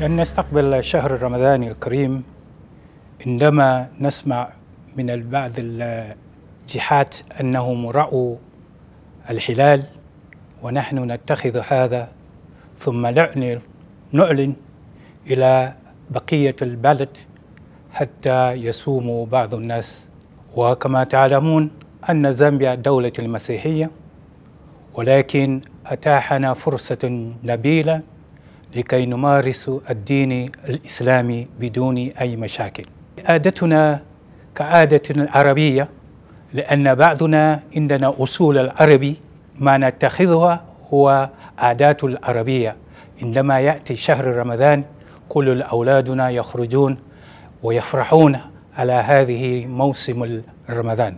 لن نستقبل شهر رمضان الكريم عندما نسمع من بعض الجهات أنهم رأوا الهلال ونحن نتخذ هذا ثم نعلن إلى بقية البلد حتى يصوموا بعض الناس وكما تعلمون أن زامبيا دولة المسيحية ولكن أتاحنا فرصة نبيلة لكي نمارس الدين الإسلامي بدون أي مشاكل عادتنا كعادة العربية لأن بعضنا عندنا أصول العربي ما نتخذها هو عادات العربية عندما يأتي شهر رمضان كل أولادنا يخرجون ويفرحون على هذه موسم رمضان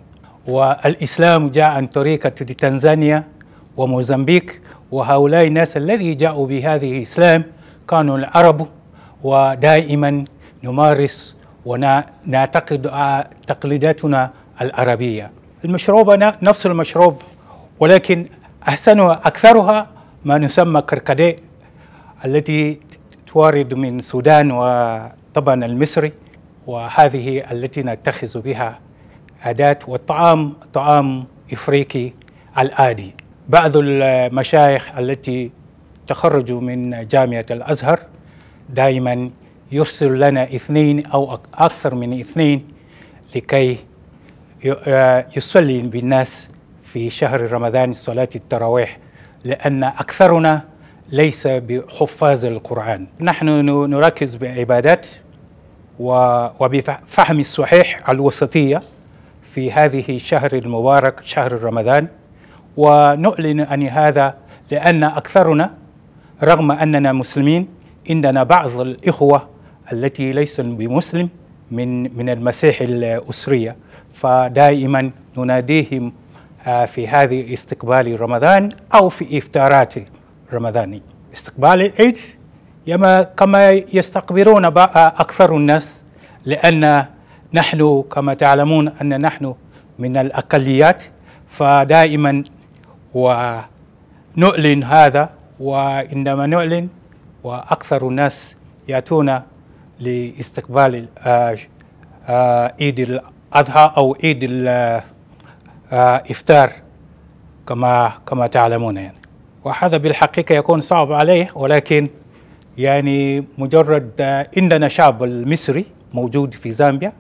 والإسلام جاء عن طريقة تنزانيا وموزمبيق وهؤلاء الناس الذي جاءوا بهذه الإسلام كانوا العرب ودائما نمارس ونعتقد آه، تقليداتنا العربية المشروب نفس المشروب ولكن أحسنها أكثرها ما نسمى كركديه التي توارد من السودان وطبعا المصري وهذه التي نتخذ بها أداة والطعام طعام إفريقي الآدي بعض المشايخ التي تخرجوا من جامعة الأزهر دائما يرسل لنا اثنين أو أكثر من اثنين لكي آه، يصلي بالناس في شهر رمضان صلاة التراويح لأن أكثرنا ليس بحفاظ القرآن نحن نركز بعبادات وبفهم الصحيح الوسطية في هذه الشهر المبارك شهر رمضان ونعلن عن هذا لأن أكثرنا رغم أننا مسلمين عندنا بعض الإخوة التي ليس بمسلم من من المسيح الأسرية فدائما نناديهم آه، في هذه استقبال رمضان أو في إفطارات رمضاني استقبال العيد يما كما يستقبلون آه، أكثر الناس لأن نحن كما تعلمون أن نحن من الأقليات فدائما ونعلن هذا وعندما نعلن وأكثر الناس يأتون لاستقبال آه، آه، عيد الأضحى أو عيد الإفطار آه، كما كما تعلمون يعني وهذا بالحقيقة يكون صعب عليه ولكن يعني مجرد عندنا شعب المصري موجود في زامبيا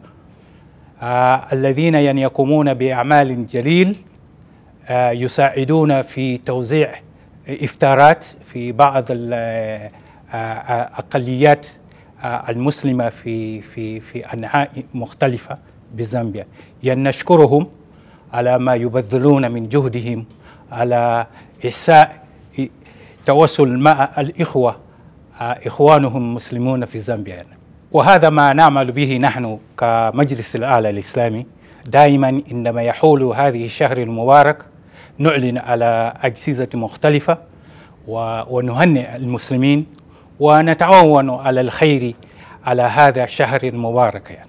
الذين يعني يقومون بأعمال جليل آه، يساعدون في توزيع إفتارات في بعض الأقليات آه، آه، المسلمة في في في أنحاء مختلفة بزامبيا يعني نشكرهم على ما يبذلون من جهدهم على إحساء تواصل مع الإخوة إخوانهم المسلمون في زامبيا يعني. وهذا ما نعمل به نحن كمجلس الأعلى الإسلامي دائما عندما يحول هذه الشهر المبارك نعلن على أجهزة مختلفة ونهنئ المسلمين ونتعاون على الخير على هذا الشهر المبارك يعني.